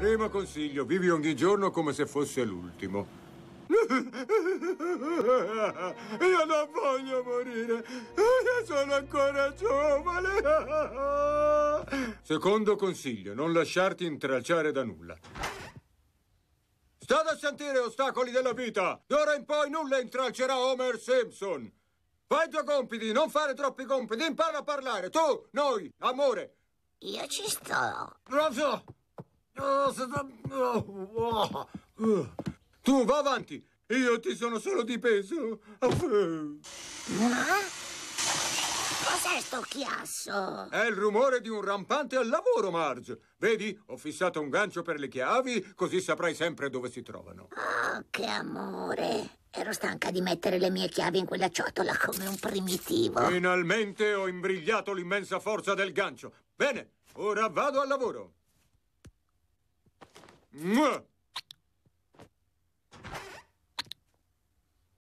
Primo consiglio, vivi ogni giorno come se fosse l'ultimo. Io non voglio morire, io sono ancora giovane. Secondo consiglio, non lasciarti intralciare da nulla. State a sentire ostacoli della vita! D'ora in poi nulla intralcerà Homer Simpson! Fai i tuoi compiti, non fare troppi compiti, impara a parlare! Tu, noi, amore! Io ci sto! Rosso! Tu va avanti, io ti sono solo di peso. Cos'è sto chiasso? È il rumore di un rampante al lavoro, Marge. Vedi, ho fissato un gancio per le chiavi, così saprai sempre dove si trovano. Oh, che amore. Ero stanca di mettere le mie chiavi in quella ciotola come un primitivo. Finalmente ho imbrigliato l'immensa forza del gancio. Bene, ora vado al lavoro. Mwah!